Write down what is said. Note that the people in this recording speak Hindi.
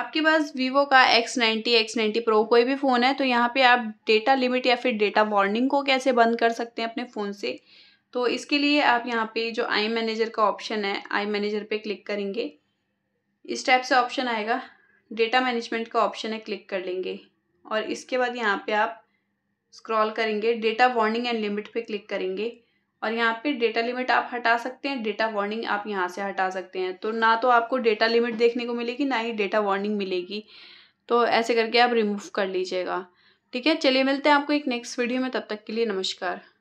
आपके पास वीवो का X X90 X ninety pro कोई भी फ़ोन है तो यहाँ पे आप डेटा लिमिट या फिर डेटा वार्निंग को कैसे बंद कर सकते हैं अपने फ़ोन से तो इसके लिए आप यहाँ पे जो आई मैनेजर का ऑप्शन है आई मैनेजर पे क्लिक करेंगे इस टाइप से ऑप्शन आएगा डेटा मैनेजमेंट का ऑप्शन है क्लिक कर लेंगे और इसके बाद यहाँ पे आप स्क्रॉल करेंगे डेटा वार्निंग एंड लिमिट पे क्लिक करेंगे और यहाँ पे डेटा लिमिट आप हटा सकते हैं डेटा वार्निंग आप यहाँ से हटा सकते हैं तो ना तो आपको डेटा लिमिट देखने को मिलेगी ना ही डेटा वार्निंग मिलेगी तो ऐसे करके आप रिमूव कर लीजिएगा ठीक है चलिए मिलते हैं आपको एक नेक्स्ट वीडियो में तब तक के लिए नमस्कार